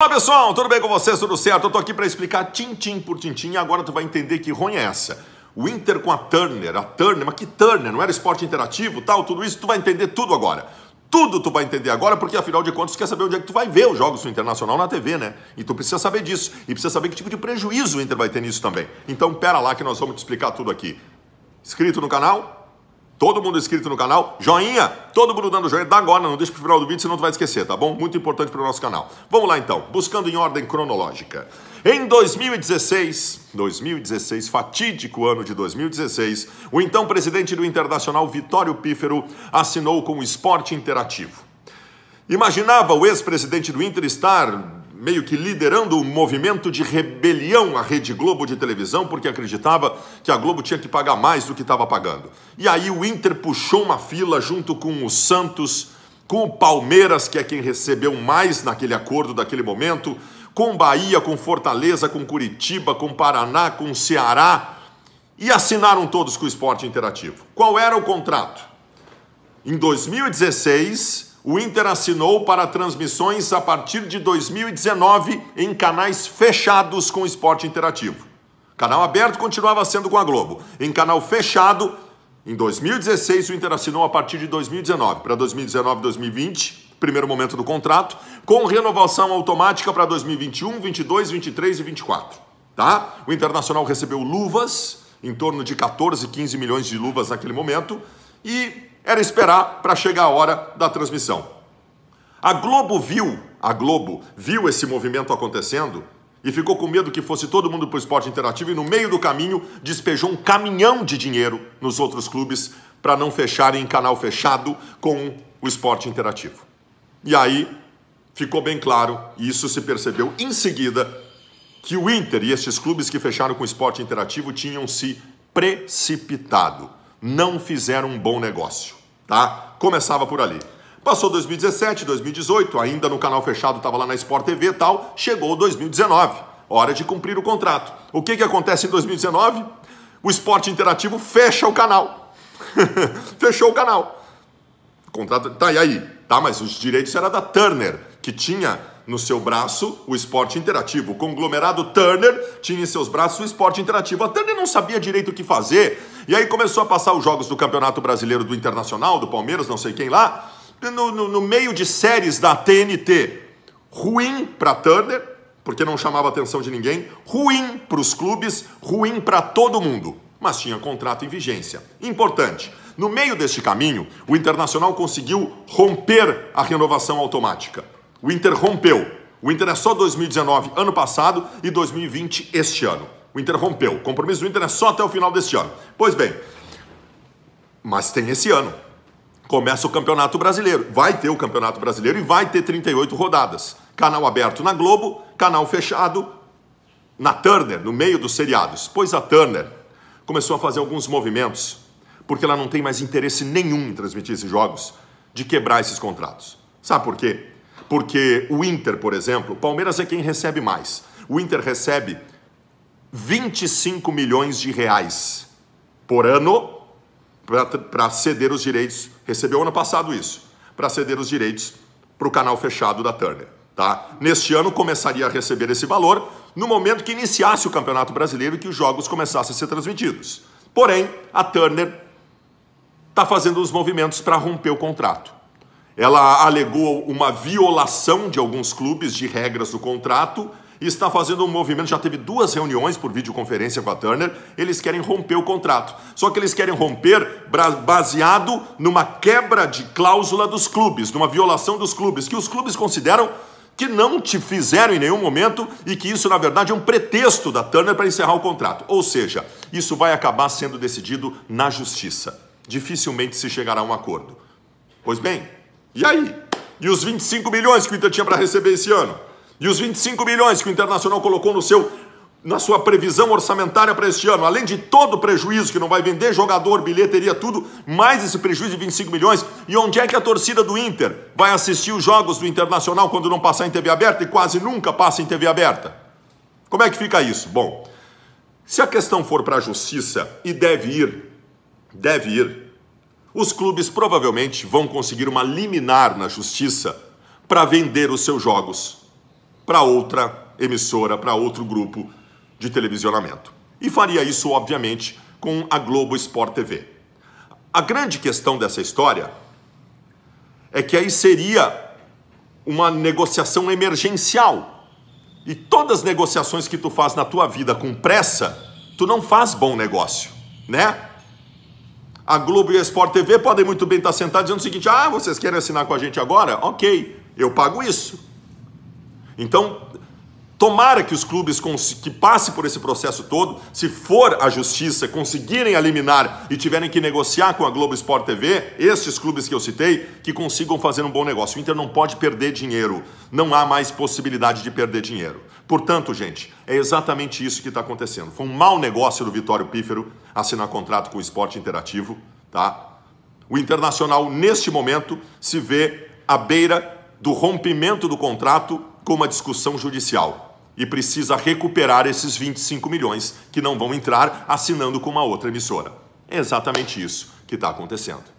Olá pessoal, tudo bem com vocês? Tudo certo? Eu tô aqui para explicar tintim por tintim e agora tu vai entender que ruim é essa. O Inter com a Turner, a Turner, mas que Turner? Não era esporte interativo, tal, tudo isso, tu vai entender tudo agora. Tudo tu vai entender agora, porque afinal de contas tu quer saber onde é que tu vai ver os jogos do Internacional na TV, né? E tu precisa saber disso, e precisa saber que tipo de prejuízo o Inter vai ter nisso também. Então pera lá que nós vamos te explicar tudo aqui. Inscrito no canal? Todo mundo inscrito no canal, joinha, todo mundo dando joinha, dá agora, não deixa pro final do vídeo, senão tu vai esquecer, tá bom? Muito importante pro nosso canal. Vamos lá então, buscando em ordem cronológica. Em 2016, 2016, fatídico ano de 2016, o então presidente do Internacional, Vitório Pífero, assinou com o Esporte Interativo. Imaginava o ex-presidente do Inter estar meio que liderando um movimento de rebelião à Rede Globo de televisão, porque acreditava que a Globo tinha que pagar mais do que estava pagando. E aí o Inter puxou uma fila junto com o Santos, com o Palmeiras, que é quem recebeu mais naquele acordo daquele momento, com Bahia, com Fortaleza, com Curitiba, com Paraná, com Ceará, e assinaram todos com o Esporte Interativo. Qual era o contrato? Em 2016, o Inter assinou para transmissões a partir de 2019 em canais fechados com o esporte interativo. Canal aberto continuava sendo com a Globo. Em canal fechado, em 2016, o Inter assinou a partir de 2019 para 2019 2020, primeiro momento do contrato, com renovação automática para 2021, 22, 23 e 24. Tá? O Internacional recebeu luvas, em torno de 14, 15 milhões de luvas naquele momento, e era esperar para chegar a hora da transmissão. A Globo viu, a Globo viu esse movimento acontecendo e ficou com medo que fosse todo mundo para o esporte interativo e no meio do caminho despejou um caminhão de dinheiro nos outros clubes para não fecharem canal fechado com o esporte interativo. E aí ficou bem claro, e isso se percebeu em seguida, que o Inter e estes clubes que fecharam com o esporte interativo tinham se precipitado não fizeram um bom negócio, tá? Começava por ali. Passou 2017, 2018, ainda no canal fechado, estava lá na Sport TV e tal, chegou 2019, hora de cumprir o contrato. O que, que acontece em 2019? O esporte interativo fecha o canal. Fechou o canal. O contrato. Tá, e aí? Tá, mas os direitos era da Turner, que tinha no seu braço, o esporte interativo. O conglomerado Turner tinha em seus braços o esporte interativo. A Turner não sabia direito o que fazer. E aí começou a passar os jogos do Campeonato Brasileiro do Internacional, do Palmeiras, não sei quem lá, no, no, no meio de séries da TNT. Ruim para Turner, porque não chamava a atenção de ninguém. Ruim para os clubes, ruim para todo mundo. Mas tinha contrato em vigência. Importante. No meio deste caminho, o Internacional conseguiu romper a renovação automática. O Inter rompeu. O Inter é só 2019, ano passado, e 2020, este ano. O Inter rompeu. O compromisso do Inter é só até o final deste ano. Pois bem, mas tem esse ano. Começa o Campeonato Brasileiro. Vai ter o Campeonato Brasileiro e vai ter 38 rodadas. Canal aberto na Globo, canal fechado na Turner, no meio dos seriados. Pois a Turner começou a fazer alguns movimentos, porque ela não tem mais interesse nenhum em transmitir esses jogos, de quebrar esses contratos. Sabe por quê? Porque o Inter, por exemplo, o Palmeiras é quem recebe mais. O Inter recebe 25 milhões de reais por ano para ceder os direitos. Recebeu ano passado isso, para ceder os direitos para o canal fechado da Turner. Tá? Neste ano começaria a receber esse valor no momento que iniciasse o Campeonato Brasileiro e que os jogos começassem a ser transmitidos. Porém, a Turner está fazendo os movimentos para romper o contrato. Ela alegou uma violação de alguns clubes de regras do contrato e está fazendo um movimento. Já teve duas reuniões por videoconferência com a Turner. Eles querem romper o contrato. Só que eles querem romper baseado numa quebra de cláusula dos clubes, numa violação dos clubes, que os clubes consideram que não te fizeram em nenhum momento e que isso, na verdade, é um pretexto da Turner para encerrar o contrato. Ou seja, isso vai acabar sendo decidido na justiça. Dificilmente se chegará a um acordo. Pois bem, e aí? E os 25 milhões que o Inter tinha para receber esse ano? E os 25 milhões que o Internacional colocou no seu na sua previsão orçamentária para este ano, além de todo o prejuízo que não vai vender jogador, bilheteria, tudo, mais esse prejuízo de 25 milhões, e onde é que a torcida do Inter vai assistir os jogos do Internacional quando não passar em TV aberta e quase nunca passa em TV aberta? Como é que fica isso? Bom, se a questão for para a justiça e deve ir, deve ir, os clubes provavelmente vão conseguir uma liminar na justiça para vender os seus jogos para outra emissora, para outro grupo de televisionamento. E faria isso, obviamente, com a Globo Sport TV. A grande questão dessa história é que aí seria uma negociação emergencial. E todas as negociações que tu faz na tua vida com pressa, tu não faz bom negócio, né? a Globo e a Sport TV podem muito bem estar sentados dizendo o seguinte: ah, vocês querem assinar com a gente agora? Ok, eu pago isso. Então, Tomara que os clubes que passem por esse processo todo, se for a justiça, conseguirem eliminar e tiverem que negociar com a Globo Sport TV, esses clubes que eu citei, que consigam fazer um bom negócio. O Inter não pode perder dinheiro. Não há mais possibilidade de perder dinheiro. Portanto, gente, é exatamente isso que está acontecendo. Foi um mau negócio do Vitório Pífero assinar contrato com o Esporte Interativo, tá? O Internacional, neste momento, se vê à beira do rompimento do contrato com uma discussão judicial e precisa recuperar esses 25 milhões que não vão entrar assinando com uma outra emissora. É exatamente isso que está acontecendo.